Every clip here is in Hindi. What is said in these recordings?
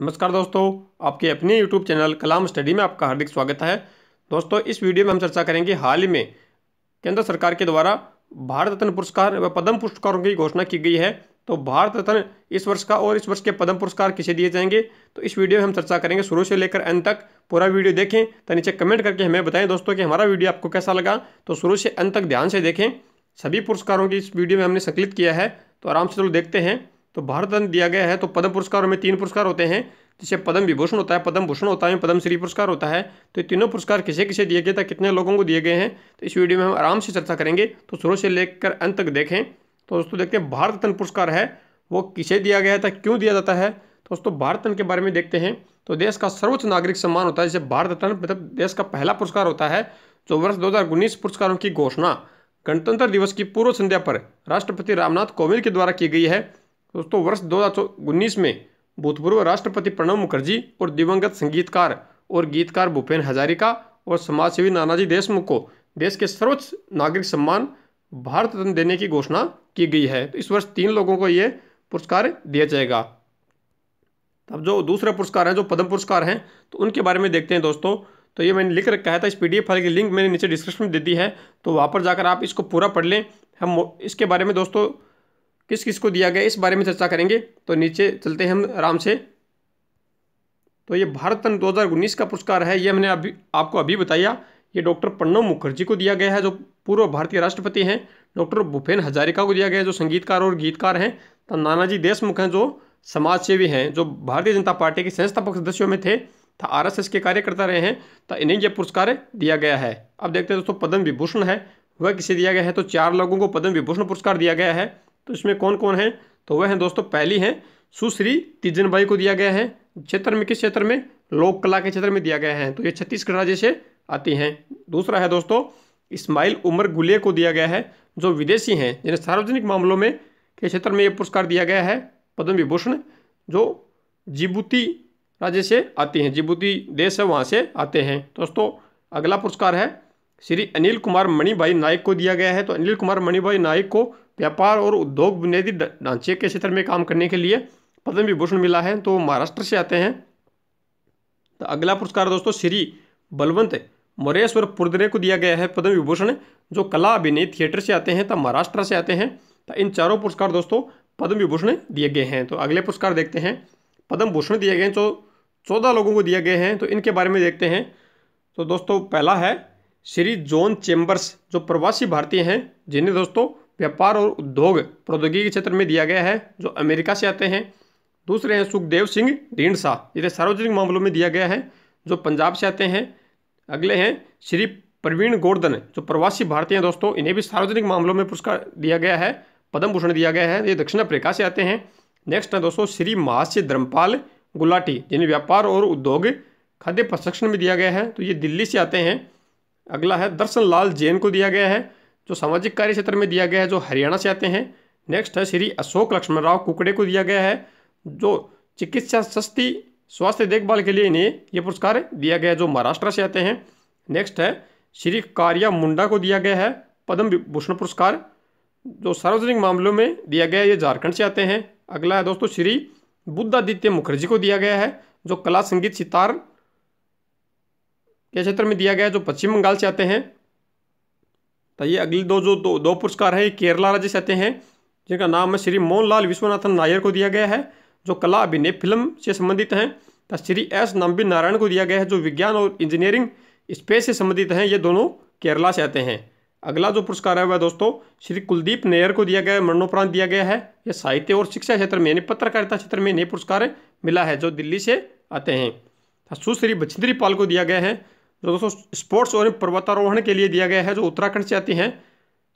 नमस्कार दोस्तों आपके अपने यूट्यूब चैनल कलाम स्टडी में आपका हार्दिक स्वागत है दोस्तों इस वीडियो में हम चर्चा करेंगे हाल ही में केंद्र सरकार के द्वारा भारत रत्न पुरस्कार व पद्म पुरस्कारों की घोषणा की गई है तो भारत रत्न इस वर्ष का और इस वर्ष के पद्म पुरस्कार किसे दिए जाएंगे तो इस वीडियो में हम चर्चा करेंगे शुरू से लेकर अंत तक पूरा वीडियो देखें तो नीचे कमेंट करके हमें बताएं दोस्तों कि हमारा वीडियो आपको कैसा लगा तो शुरू से अंत तक ध्यान से देखें सभी पुरस्कारों की इस वीडियो में हमने संकलित किया है तो आराम से चलो देखते हैं तो भारत रत्न दिया गया है तो पद्म पुरस्कारों में तीन पुरस्कार होते हैं जिसे पद्म विभूषण होता है पद्म भूषण होता है पद्म श्री पुरस्कार होता है तो तीनों पुरस्कार किसे किसे दिए गए थे कितने लोगों को दिए गए हैं तो इस वीडियो में हम आराम से चर्चा करेंगे तो शुरू से लेकर अंत तक देखें तो दोस्तों देखते हैं भारत रत्न पुरस्कार है वो किसे दिया गया था क्यों दिया जाता है तो दोस्तों भारत रत्न के बारे में देखते हैं तो देश का सर्वोच्च नागरिक सम्मान होता है जिसे भारत रत्न मतलब देश का पहला पुरस्कार होता है जो वर्ष दो पुरस्कारों की घोषणा गणतंत्र दिवस की पूर्व संध्या पर राष्ट्रपति रामनाथ कोविंद के द्वारा की गई है दोस्तों वर्ष दो में भूतपूर्व राष्ट्रपति प्रणब मुखर्जी और दिवंगत संगीतकार और गीतकार भूपेन हजारिका और समाजसेवी नानाजी देशमुख को देश के सर्वोच्च नागरिक सम्मान भारत रत्न देने की घोषणा की गई है तो इस वर्ष तीन लोगों को ये पुरस्कार दिया जाएगा तो अब जो दूसरे पुरस्कार हैं जो पद्म पुरस्कार हैं तो उनके बारे में देखते हैं दोस्तों तो ये मैंने लिख रखा है था इस पी डी एफ फाइल की लिंक मैंने नीचे डिस्क्रिप्शन में दे दी है तो वहाँ पर जाकर आप इसको पूरा पढ़ लें हम इसके बारे में दोस्तों किस किस को दिया गया इस बारे में चर्चा करेंगे तो नीचे चलते हैं हम आराम से तो ये भारत रत्न दो का पुरस्कार है ये हमने अभी आपको अभी बताया ये डॉक्टर प्रणब मुखर्जी को दिया गया है जो पूर्व भारतीय राष्ट्रपति हैं डॉक्टर भूपेन हजारिका को दिया गया है जो संगीतकार और गीतकार हैं तो नानाजी देशमुख हैं जो समाज सेवी हैं जो भारतीय जनता पार्टी के संस्थापक सदस्यों में थे एस एस के कार्यकर्ता रहे हैं तो इन्हें यह पुरस्कार दिया गया है अब देखते हैं दोस्तों पद्म विभूषण है वह किसे दिया गया है तो चार लोगों को पद्म विभूषण पुरस्कार दिया गया है तो इसमें कौन कौन है तो वह हैं दोस्तों पहली है सुश्री तीजनबाई को दिया गया है क्षेत्र में किस क्षेत्र में लोक कला के क्षेत्र में दिया गया है तो ये छत्तीसगढ़ राज्य से आती हैं दूसरा है दोस्तों इस्माइल उमर गुले को दिया गया है जो विदेशी हैं जिन्हें सार्वजनिक मामलों में के क्षेत्र में ये पुरस्कार दिया गया है पद्म विभूषण जो जिबूती राज्य से आती हैं जिबूती देश है वहाँ से आते हैं दोस्तों अगला पुरस्कार है श्री अनिल कुमार मणिभाई नायक को दिया गया है तो अनिल कुमार मणिभाई नायक को व्यापार और उद्योग बुनियादी ढांचे के क्षेत्र में काम करने के लिए पद्म विभूषण मिला है तो महाराष्ट्र से आते हैं तो अगला पुरस्कार दोस्तों श्री बलवंत मोरेश्वर पुर्दरे को दिया गया है पद्म विभूषण जो कला अभिनय थिएटर से आते हैं तो महाराष्ट्र से आते हैं तो इन चारों पुरस्कार दोस्तों पद्म विभूषण दिए गए हैं तो अगले पुरस्कार देखते हैं पद्म भूषण दिए गए हैं जो तो चौदह लोगों को दिए गए हैं तो इनके बारे में देखते हैं तो दोस्तों पहला है श्री जॉन चेम्बर्स जो प्रवासी भारतीय हैं जिन्हें दोस्तों व्यापार और उद्योग प्रौद्योगिकी के क्षेत्र में दिया गया है जो अमेरिका से आते हैं दूसरे हैं सुखदेव सिंह ढींडसा जिन्हें सार्वजनिक मामलों में दिया गया है जो पंजाब से आते हैं अगले हैं श्री प्रवीण गोर्धन जो प्रवासी भारतीय हैं दोस्तों इन्हें भी सार्वजनिक मामलों में पुरस्कार दिया गया है पद्म भूषण दिया गया है ये दक्षिण अफ्रीका से आते हैं नेक्स्ट है दोस्तों श्री महास्य धर्मपाल गुलाटी जिन्हें व्यापार और उद्योग खाद्य प्रशिक्षण में दिया गया है तो ये दिल्ली से आते हैं अगला है दर्शन लाल जैन को दिया गया है जो सामाजिक कार्य क्षेत्र में दिया गया है जो हरियाणा से आते हैं नेक्स्ट है श्री अशोक लक्ष्मणराव कुकड़े को दिया गया है जो चिकित्सा सस्ती स्वास्थ्य देखभाल के लिए इन्हें यह पुरस्कार दिया गया है जो महाराष्ट्र से आते हैं नेक्स्ट है श्री कारिया मुंडा को दिया गया है पद्म भूषण पुरस्कार जो सार्वजनिक मामलों में दिया गया है ये झारखंड से आते हैं अगला है दोस्तों श्री बुद्धादित्य मुखर्जी को दिया गया है जो कला संगीत सितार के क्षेत्र में दिया गया है जो पश्चिम बंगाल से आते हैं तो ये अगले दो जो दो, दो पुरस्कार है ये केरला राज्य से आते हैं जिनका नाम है श्री मोहनलाल विश्वनाथन नायर को दिया गया है जो कला अभिनय फिल्म से संबंधित हैं तो श्री एस नंबी नारायण को दिया गया है जो विज्ञान और इंजीनियरिंग स्पेस से संबंधित हैं ये दोनों केरला से आते हैं अगला जो पुरस्कार है वह दोस्तों श्री कुलदीप नेयर को दिया गया है मरणोपरांत दिया गया है यह साहित्य और शिक्षा क्षेत्र में यानी पत्रकारिता क्षेत्र में नए पुरस्कार मिला है जो दिल्ली से आते हैं तो सुश्री बछिंद्री पाल को दिया गया है तो दोस्तों स्पोर्ट्स और पर्वतारोहण के लिए दिया गया है जो उत्तराखंड से आते हैं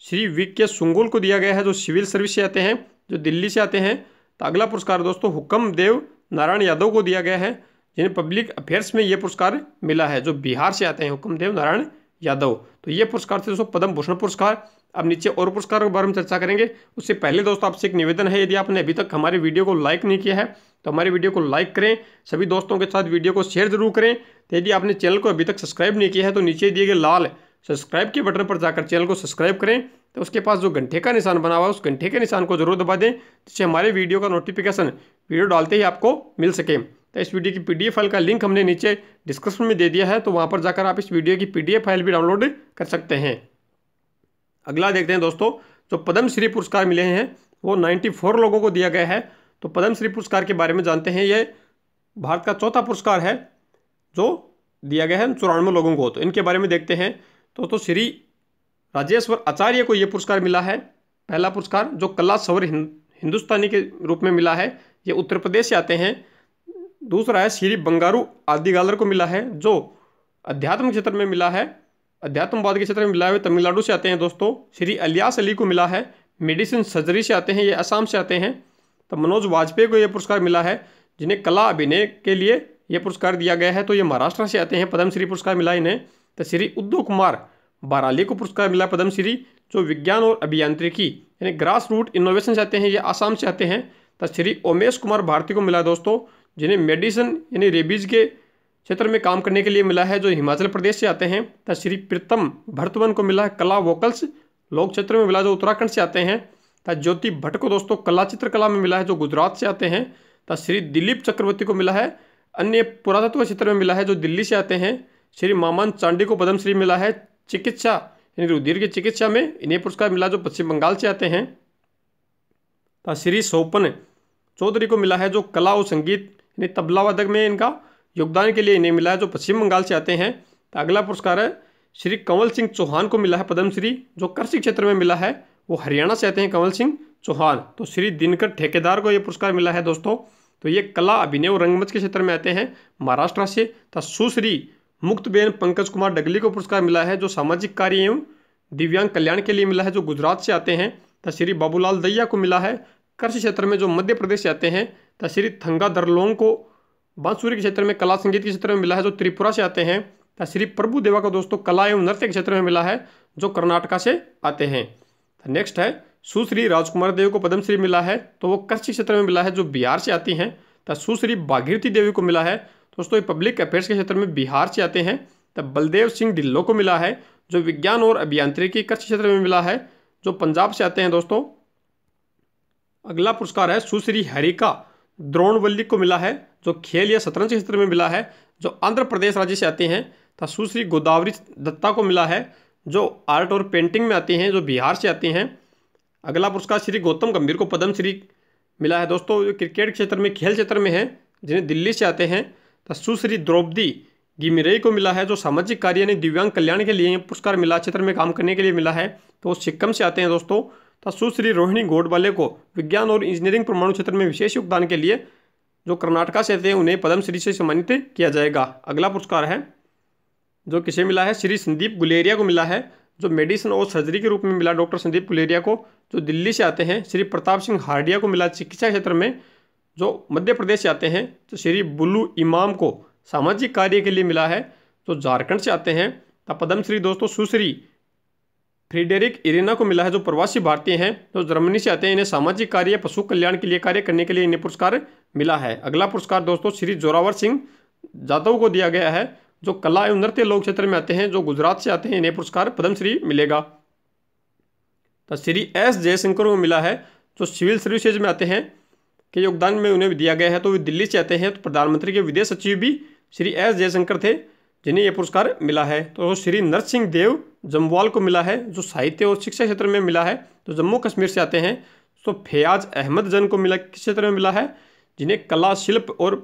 श्री वी के सुंगुल को दिया गया है जो सिविल सर्विस से आते हैं जो दिल्ली से आते हैं तो अगला पुरस्कार दोस्तों हुक्म देव नारायण यादव को दिया गया है जिन्हें पब्लिक अफेयर्स में ये पुरस्कार मिला है जो बिहार से आते हैं हुक्मदेव नारायण यादव तो ये पुरस्कार थे दोस्तों पद्म भूषण पुरस्कार अब नीचे और पुरस्कारों के बारे में चर्चा करेंगे उससे पहले दोस्तों आपसे एक निवेदन है यदि आपने अभी तक हमारे वीडियो को लाइक नहीं किया है तो हमारी वीडियो को लाइक करें सभी दोस्तों के साथ वीडियो को शेयर जरूर करें तो यदि आपने चैनल को अभी तक सब्सक्राइब नहीं किया है तो नीचे दिए गए लाल सब्सक्राइब के बटन पर जाकर चैनल को सब्सक्राइब करें तो उसके पास जो घंटे का निशान बना हुआ है उस घंटे के निशान को जरूर दबा दें जिससे हमारे वीडियो का नोटिफिकेशन वीडियो डालते ही आपको मिल सके तो इस वीडियो की पीडीएफ फाइल का लिंक हमने नीचे डिस्क्रिप्शन में दे दिया है तो वहाँ पर जाकर आप इस वीडियो की पीडीएफ फाइल भी डाउनलोड कर सकते हैं अगला देखते हैं दोस्तों जो पद्मश्री पुरस्कार मिले हैं वो 94 लोगों को दिया गया है तो पद्मश्री पुरस्कार के बारे में जानते हैं ये भारत का चौथा पुरस्कार है जो दिया गया है चौरानवे लोगों को तो इनके बारे में देखते हैं तो तो श्री राजेश्वर आचार्य को ये पुरस्कार मिला है पहला पुरस्कार जो कला सवर हिंदुस्तानी के रूप में मिला है ये उत्तर प्रदेश से आते हैं दूसरा है श्री बंगारू आदिगालर को मिला है जो अध्यात्म क्षेत्र में मिला है अध्यात्मवाद के क्षेत्र में मिला है तमिलनाडु से आते हैं दोस्तों श्री अलियास अली को मिला है मेडिसिन सर्जरी से आते हैं ये असम से आते हैं तो मनोज वाजपेयी को यह पुरस्कार मिला है जिन्हें कला अभिनय के लिए यह पुरस्कार दिया गया है तो ये महाराष्ट्र से आते हैं पद्मश्री पुरस्कार मिला इन्हें तो श्री उद्धव कुमार बाराली को पुरस्कार मिला पद्मश्री जो विज्ञान और अभियांत्रिकी यानी ग्रास रूट इनोवेशन से आते हैं ये आसाम से आते हैं तो श्री ओमेश कुमार भारती को मिला दोस्तों जिन्हें मेडिसिन यानी रेबीज के क्षेत्र में काम करने के लिए मिला है जो हिमाचल प्रदेश से आते हैं तो श्री प्रीतम भरतवन को मिला है कला वोकल्स लोक क्षेत्र में मिला जो उत्तराखंड से आते हैं तथा ज्योति भट्ट को दोस्तों कला चित्रकला में मिला है जो गुजरात से आते हैं तथा श्री दिलीप चक्रवर्ती को मिला है अन्य पुरातत्व क्षेत्र में मिला है जो दिल्ली से आते हैं श्री मामन चांडी को पद्मश्री मिला है चिकित्सा यानी रुधिर की चिकित्सा में इन्हें पुरस्कार मिला जो पश्चिम बंगाल से आते हैं तथा श्री सोपन चौधरी को मिला है जो कला और संगीत यानी तबला वादक में इनका योगदान के लिए इन्हें मिला है जो पश्चिम बंगाल से आते हैं अगला पुरस्कार है श्री कंवल सिंह चौहान को मिला है पद्मश्री जो कृषि क्षेत्र में मिला है वो हरियाणा से आते हैं कंवल सिंह चौहान तो श्री दिनकर ठेकेदार को ये पुरस्कार मिला है दोस्तों तो ये कला अभिनय और रंगमंच के क्षेत्र में आते हैं महाराष्ट्र से तथा तो सुश्री मुक्तबेन पंकज कुमार डगली को पुरस्कार मिला है जो सामाजिक कार्य एवं दिव्यांग कल्याण के लिए मिला है जो गुजरात से आते हैं तथा तो श्री बाबूलाल दैया को मिला है कृषि क्षेत्र में जो मध्य प्रदेश से आते हैं तथा तो श्री थंगा दरलोंग को बांसुरी के क्षेत्र में कला संगीत के क्षेत्र में मिला है जो त्रिपुरा से आते हैं तथा श्री प्रभु देवा को दोस्तों कला एवं नृत्य के क्षेत्र में मिला है जो कर्नाटका से आते हैं नेक्स्ट है सुश्री राजकुमार देवी को पद्मश्री मिला है तो वो कृषि क्षेत्र में मिला है जो बिहार से आती हैं तो सुश्री बागीरथी देवी को मिला है तो दोस्तों ये पब्लिक अफेयर्स के क्षेत्र में बिहार से आते हैं तब बलदेव सिंह ढिल्लो को मिला है जो विज्ञान और अभियांत्रिकी कृषि क्षेत्र में मिला है जो पंजाब से आते हैं दोस्तों अगला पुरस्कार है सुश्री हरिका द्रोणवल्ली को मिला है जो खेल या शतरंज क्षेत्र में मिला है जो आंध्र प्रदेश राज्य से आते हैं तथा सुश्री गोदावरी दत्ता को मिला है जो आर्ट और पेंटिंग में आती हैं जो बिहार से आती हैं अगला पुरस्कार श्री गौतम गंभीर को पद्म श्री मिला है दोस्तों जो क्रिकेट क्षेत्र में खेल क्षेत्र में है जिन्हें दिल्ली से आते हैं तो सुश्री द्रौपदी गिमिरई को मिला है जो सामाजिक कार्य यानी दिव्यांग कल्याण के लिए पुरस्कार मिला क्षेत्र में काम करने के लिए मिला है तो वो सिक्किम से आते हैं दोस्तों तथा तो सुश्री रोहिणी गोडवाले को विज्ञान और इंजीनियरिंग परमाणु क्षेत्र में विशेष योगदान के लिए जो कर्नाटका से आते हैं उन्हें पद्मश्री से सम्मानित किया जाएगा अगला पुरस्कार है जो किसे मिला है श्री संदीप गुलेरिया को मिला है जो मेडिसिन और सर्जरी के रूप में मिला डॉक्टर संदीप गुलेरिया को जो दिल्ली से आते हैं श्री प्रताप सिंह हार्डिया को मिला चिकित्सा क्षेत्र में जो मध्य प्रदेश से आते हैं तो श्री बुलू इमाम को सामाजिक कार्य के लिए मिला है जो झारखंड से आते हैं तो पद्मश्री दोस्तों सुश्री फ्रीडेरिक इरेना को मिला है जो प्रवासी भारतीय हैं जो तो जर्मनी से आते हैं इन्हें सामाजिक कार्य पशु कल्याण के लिए कार्य करने के लिए इन्हें पुरस्कार मिला है अगला पुरस्कार दोस्तों श्री जोरावर सिंह जादव को दिया गया है जो कला एवं नृत्य लोक क्षेत्र में आते हैं जो गुजरात से आते हैं इन्हें पुरस्कार पद्मश्री मिलेगा तो श्री एस जयशंकर को मिला है जो सिविल सर्विसेज में आते हैं के योगदान में उन्हें दिया गया है तो वे दिल्ली से आते हैं तो प्रधानमंत्री के विदेश सचिव भी श्री एस जयशंकर थे जिन्हें यह पुरस्कार मिला है तो श्री नरसिंह देव जम्वाल को मिला है जो साहित्य और शिक्षा क्षेत्र में मिला है तो जम्मू कश्मीर से आते हैं तो फयाज अहमद जन को मिला किस क्षेत्र में मिला है जिन्हें कला शिल्प और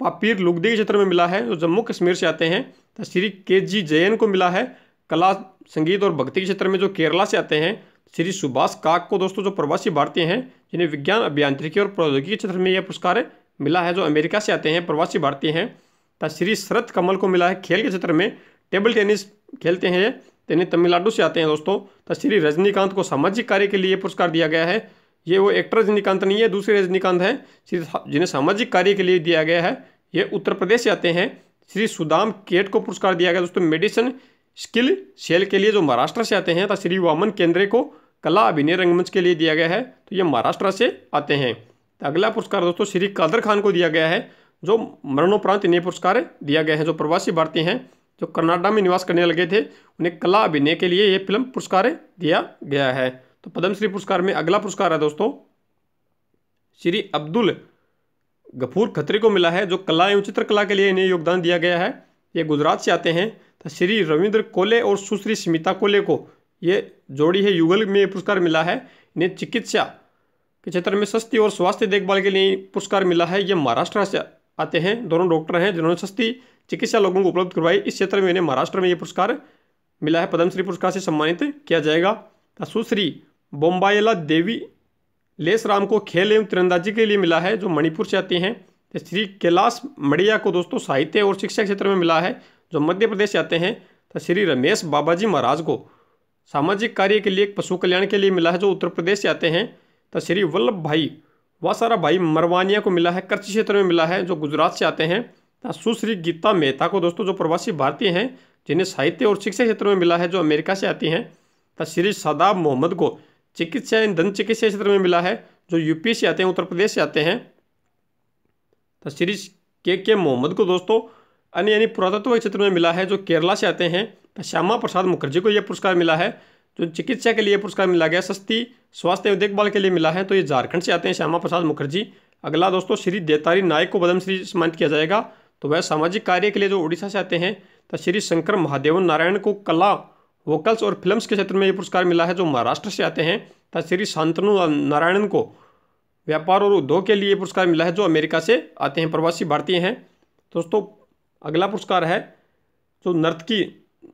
पापीर लुगदी के क्षेत्र में मिला है जो जम्मू कश्मीर से आते हैं तो श्री के जी जैन को मिला है कला संगीत और भक्ति के क्षेत्र में जो केरला से आते हैं श्री सुभाष काक को दोस्तों जो प्रवासी भारतीय हैं जिन्हें विज्ञान अभियांत्रिकी और प्रौद्योगिकी क्षेत्र में यह पुरस्कार मिला है जो अमेरिका से आते हैं प्रवासी भारतीय हैं तो श्री शरत कमल को मिला है खेल के क्षेत्र में टेबल टेनिस खेलते हैं यानी तमिलनाडु से आते हैं दोस्तों तो श्री रजनीकांत को सामाजिक कार्य के लिए पुरस्कार दिया गया है ये वो एक्टर रजनीकांत नहीं है दूसरे रजनीकांत हैं श्री जिन्हें सामाजिक कार्य के लिए दिया गया है ये उत्तर प्रदेश से आते हैं श्री सुदाम केट को पुरस्कार दिया गया दोस्तों मेडिसन स्किल सेल के लिए जो महाराष्ट्र से आते हैं तथा श्री वामन केंद्रे को कला अभिनय रंगमंच के लिए दिया गया है तो ये महाराष्ट्र से आते हैं तो अगला पुरस्कार दोस्तों श्री कादर खान को दिया गया है जो मरणोपरांत इन्हें पुरस्कार दिया गया है जो प्रवासी भारतीय हैं जो कनाडा में निवास करने लगे थे उन्हें कला अभिनय के लिए ये फिल्म पुरस्कार दिया गया है तो पद्मश्री पुरस्कार में अगला पुरस्कार है दोस्तों श्री अब्दुल गफूर खत्री को मिला है जो कला एवं चित्रकला के लिए इन्हें योगदान दिया गया है ये गुजरात से आते हैं तो श्री रविंद्र कोले और सुश्री स्मिता कोले को ये जोड़ी है युगल में पुरस्कार मिला है इन्हें चिकित्सा के क्षेत्र में सस्ती और स्वास्थ्य देखभाल के लिए पुरस्कार मिला है ये महाराष्ट्र से आते हैं दोनों डॉक्टर हैं जिन्होंने सस्ती चिकित्सा लोगों को उपलब्ध करवाई इस क्षेत्र में इन्हें महाराष्ट्र में ये पुरस्कार मिला है पद्मश्री पुरस्कार से सम्मानित किया जाएगा तो सुश्री बोम्बायला देवी लेस राम को खेल एवं तिरंदाजी के लिए मिला है जो मणिपुर से आते हैं श्री कैलाश मड़िया को दोस्तों साहित्य और शिक्षा क्षेत्र में मिला है जो मध्य प्रदेश से आते हैं तो श्री रमेश बाबाजी महाराज को सामाजिक कार्य के लिए पशु कल्याण के लिए मिला है जो उत्तर प्रदेश से आते हैं तो श्री वल्लभ भाई वासारा भाई मरवानिया को मिला है कच्छ क्षेत्र में मिला है जो गुजरात से आते हैं तो सुश्री गीता मेहता को दोस्तों जो प्रवासी भारतीय हैं जिन्हें साहित्य और शिक्षा क्षेत्र में मिला है जो अमेरिका से आती हैं तो श्री सदाब मोहम्मद को चिकित्सा एवं दंत चिकित्सा क्षेत्र में मिला है जो यूपी से आते हैं उत्तर प्रदेश से आते हैं तो श्री के के मोहम्मद को दोस्तों अन्य यानी पुरातत्व क्षेत्र में मिला है जो केरला से आते हैं तो श्यामा प्रसाद मुखर्जी को यह पुरस्कार मिला है जो चिकित्सा के लिए पुरस्कार मिला गया सस्ती स्वास्थ्य एवं देखभाल के लिए मिला है तो ये झारखंड से आते हैं श्यामा प्रसाद मुखर्जी अगला दोस्तों श्री देतारी नायक को पद्मश्री सम्मानित किया जाएगा तो वह सामाजिक कार्य के लिए जो उड़ीसा से आते हैं तो श्री शंकर महादेवन नारायण को कला वोकल्स और फिल्म्स के क्षेत्र में ये पुरस्कार मिला है जो महाराष्ट्र से आते हैं तथा श्री शांतनु नारायणन को व्यापार और उद्योग के लिए पुरस्कार मिला है जो अमेरिका से आते हैं प्रवासी भारतीय हैं दोस्तों अगला पुरस्कार है जो नर्तकी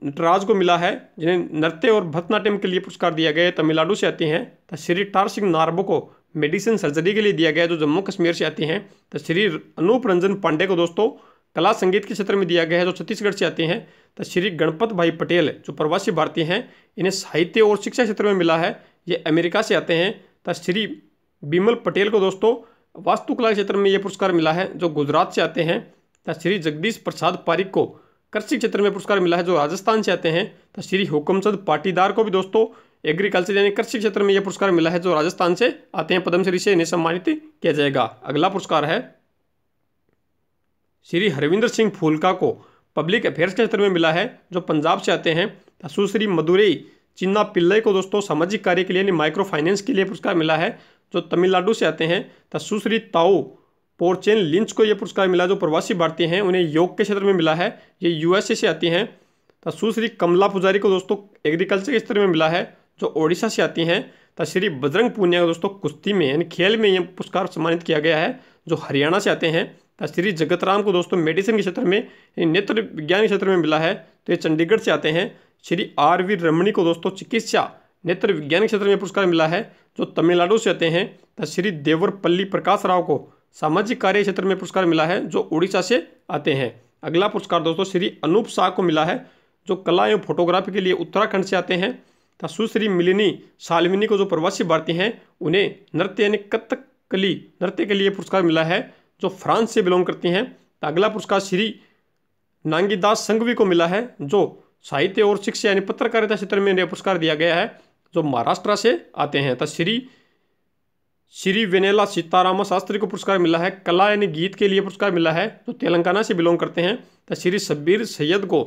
नटराज को मिला है जिन्हें नृत्य और भरतनाट्यम के लिए पुरस्कार दिया गया है तमिलनाडु से आती हैं तथा श्री टार सिंह नार्बो को मेडिसिन सर्जरी के लिए दिया गया है जो जम्मू कश्मीर से आती हैं तो श्री अनूप रंजन पांडे को दोस्तों कला संगीत के क्षेत्र में दिया गया है जो छत्तीसगढ़ से आते हैं तो श्री गणपत भाई पटेल जो प्रवासी भारतीय हैं इन्हें साहित्य और शिक्षा क्षेत्र में मिला है ये अमेरिका से आते हैं तो श्री बिमल पटेल को दोस्तों वास्तुकला क्षेत्र में ये पुरस्कार मिला है जो गुजरात से आते हैं तो श्री जगदीश प्रसाद पारिक को कृषि क्षेत्र में पुरस्कार मिला है जो राजस्थान से आते हैं तो श्री हुकुमचंद पाटीदार को भी दोस्तों एग्रीकल्चर यानी कृषि क्षेत्र में यह पुरस्कार मिला है जो राजस्थान से आते हैं पद्मश्री से इन्हें सम्मानित किया जाएगा अगला पुरस्कार है श्री हरविंदर सिंह फूलका को पब्लिक अफेयर्स के क्षेत्र में मिला है जो पंजाब से आते हैं सुश्री मदुरे चिन्ना पिल्लई को दोस्तों सामाजिक कार्य के लिए यानी माइक्रो फाइनेंस के लिए पुरस्कार मिला है जो तमिलनाडु से आते हैं सुश्री ताओ पोर्चेन लिंच को यह पुरस्कार मिला जो प्रवासी भारतीय हैं उन्हें योग के क्षेत्र में मिला है ये यूएसए से आती हैं सुश्री कमला पुजारी को दोस्तों एग्रीकल्चर के क्षेत्र में मिला है जो ओडिशा से आती हैं श्री बजरंग पूनिया को दोस्तों कुश्ती में यानी खेल में यह पुरस्कार सम्मानित किया गया है जो हरियाणा से आते हैं तो श्री जगतराम को दोस्तों मेडिसिन के क्षेत्र में नेत्र विज्ञान के क्षेत्र में मिला है तो ये चंडीगढ़ से आते हैं श्री आर वी रमणी को दोस्तों चिकित्सा नेत्र विज्ञान के क्षेत्र में पुरस्कार मिला है जो तमिलनाडु से आते हैं तथा तो श्री देवरपल्ली प्रकाश राव को सामाजिक कार्य क्षेत्र में पुरस्कार मिला है जो उड़ीसा से आते हैं अगला पुरस्कार दोस्तों श्री अनूप शाह को मिला है जो कला एवं फोटोग्राफी के लिए उत्तराखंड से आते हैं तथा तो सुश्री मिलिनी सालविनी को जो प्रवासी भारतीय हैं उन्हें नृत्य यानी कथकली नृत्य के लिए पुरस्कार मिला है जो फ्रांस से बिलोंग करती हैं तो अगला पुरस्कार श्री नांगीदास संघवी को मिला है जो साहित्य और शिक्षा यानी पत्रकारिता क्षेत्र में यह पुरस्कार दिया गया है जो महाराष्ट्र से आते हैं तो श्री श्री वेनेला सीताराम शास्त्री को पुरस्कार मिला है कला यानी गीत के लिए पुरस्कार मिला है जो तेलंगाना से बिलोंग करते हैं तो श्री शब्बीर सैयद को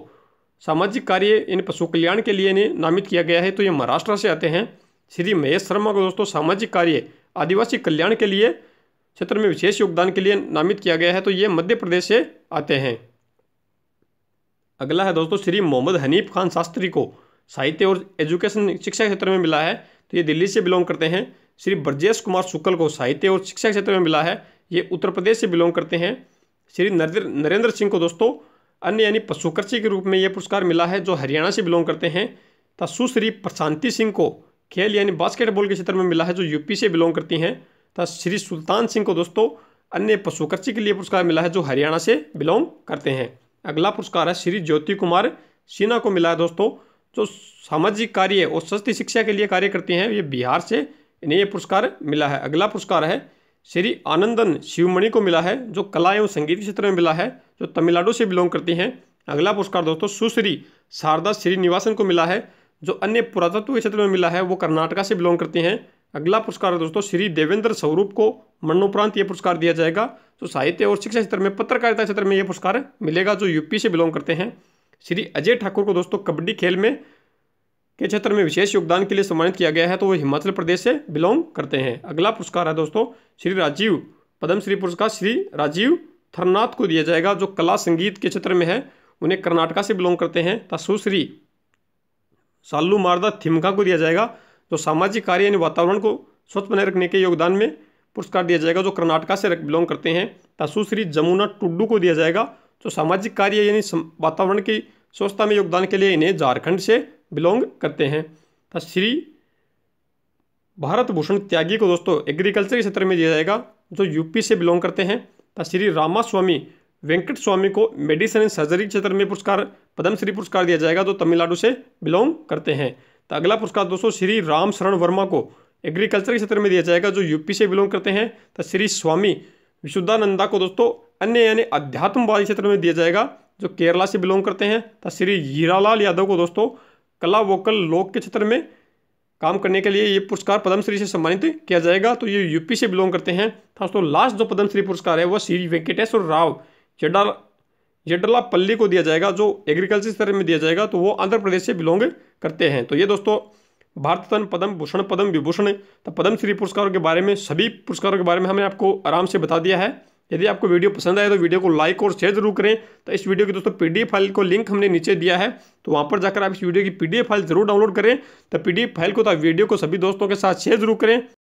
सामाजिक कार्य यानी पशु कल्याण के लिए नामित किया गया है तो ये महाराष्ट्र से आते हैं श्री महेश शर्मा को दोस्तों सामाजिक कार्य आदिवासी कल्याण के लिए क्षेत्र में विशेष योगदान के लिए नामित किया गया है तो ये मध्य प्रदेश से आते हैं अगला है दोस्तों श्री मोहम्मद हनीफ खान शास्त्री को साहित्य और एजुकेशन शिक्षा क्षेत्र में मिला है तो ये दिल्ली से बिलोंग करते हैं श्री ब्रजेश कुमार शुक्ल को साहित्य और शिक्षा क्षेत्र में मिला है ये उत्तर प्रदेश से बिलोंग करते हैं श्री नरेंद्र सिंह को दोस्तों अन्य यानी पशुकृषि के रूप में ये पुरस्कार मिला है जो हरियाणा से बिलोंग करते हैं तथा सुश्री प्रशांति सिंह को खेल यानी बास्केटबॉल के क्षेत्र में मिला है जो यूपी से बिलोंग करती हैं तथा श्री सुल्तान सिंह को दोस्तों अन्य पशुकर्ची के लिए पुरस्कार मिला है जो हरियाणा से बिलोंग करते हैं अगला पुरस्कार है श्री ज्योति कुमार सिन्हा को मिला है दोस्तों जो सामाजिक कार्य और सस्ती शिक्षा के लिए कार्य करते हैं ये बिहार से इन्हें ये पुरस्कार मिला है अगला पुरस्कार है श्री आनंदन शिवमणि को मिला है जो कला एवं संगीत क्षेत्र में मिला है जो तमिलनाडु से बिलोंग करती हैं अगला पुरस्कार दोस्तों सुश्री शारदा श्रीनिवासन को मिला है जो अन्य पुरातत्व के क्षेत्र में मिला है वो कर्नाटका से बिलोंग करती हैं अगला पुरस्कार है दोस्तों श्री देवेंद्र स्वरूप को मरणोपरांत यह पुरस्कार दिया जाएगा तो साहित्य और शिक्षा क्षेत्र में पत्रकारिता क्षेत्र में यह पुरस्कार मिलेगा जो यूपी से बिलोंग करते हैं श्री अजय ठाकुर को दोस्तों कबड्डी खेल में के क्षेत्र में विशेष योगदान के लिए सम्मानित किया गया है तो वो हिमाचल प्रदेश से बिलोंग करते हैं अगला पुरस्कार है दोस्तों श्री राजीव पद्मश्री पुरस्कार श्री राजीव थरनाथ को दिया जाएगा जो कला संगीत के क्षेत्र में है उन्हें कर्नाटका से बिलोंग करते हैं तथा सुश्री सालू मारदा थिमका को दिया जाएगा जो सामाजिक कार्य यानी वातावरण को स्वच्छ बनाए रखने के योगदान में पुरस्कार दिया जाएगा जो कर्नाटका से बिलोंग करते हैं सुश्री जमुना टुड्डू को दिया जाएगा जो सामाजिक कार्य यानी वातावरण की स्वच्छता में योगदान के लिए इन्हें झारखंड से बिलोंग करते हैं तथा श्री भारत भूषण त्यागी को दोस्तों एग्रीकल्चर के क्षेत्र में दिया जाएगा जो यूपी से बिलोंग करते हैं तथा श्री रामास्वामी वेंकट स्वामी को मेडिसिन एंड सर्जरी क्षेत्र में पुरस्कार पद्मश्री पुरस्कार दिया जाएगा जो तमिलनाडु से बिलोंग करते हैं तो अगला पुरस्कार दोस्तों श्री राम शरण वर्मा को एग्रीकल्चर के क्षेत्र में दिया जाएगा जो यूपी से बिलोंग करते हैं तो श्री स्वामी विशुद्धानंदा को दोस्तों अन्य यानी अध्यात्मवादी क्षेत्र में दिया जाएगा जो केरला से बिलोंग करते हैं तो श्री हीरालाल यादव को दोस्तों कला वोकल लोक के क्षेत्र में काम करने के लिए ये पुरस्कार पद्मश्री से सम्मानित किया जाएगा तो ये यूपी से बिलोंग करते हैं तो दोस्तों लास्ट जो पद्मश्री पुरस्कार है वह श्री वेंकटेश्वर राव चड्डा ये डला पल्ली को दिया जाएगा जो एग्रीकल्चर स्तर में दिया जाएगा तो वो आंध्र प्रदेश से बिलोंग करते हैं तो ये दोस्तों भारत रत्न पद्म भूषण पद्म विभूषण तो पद्म श्री पुरस्कारों के बारे में सभी पुरस्कारों के बारे में हमने आपको आराम से बता दिया है यदि आपको वीडियो पसंद आए तो वीडियो को लाइक और शेयर जरूर करें तो इस वीडियो की दोस्तों पी फाइल को लिंक हमने नीचे दिया है तो वहाँ पर जाकर आप इस वीडियो की पी फाइल जरूर डाउनलोड करें तो पी फाइल को तो वीडियो को सभी दोस्तों के साथ शेयर जरूर करें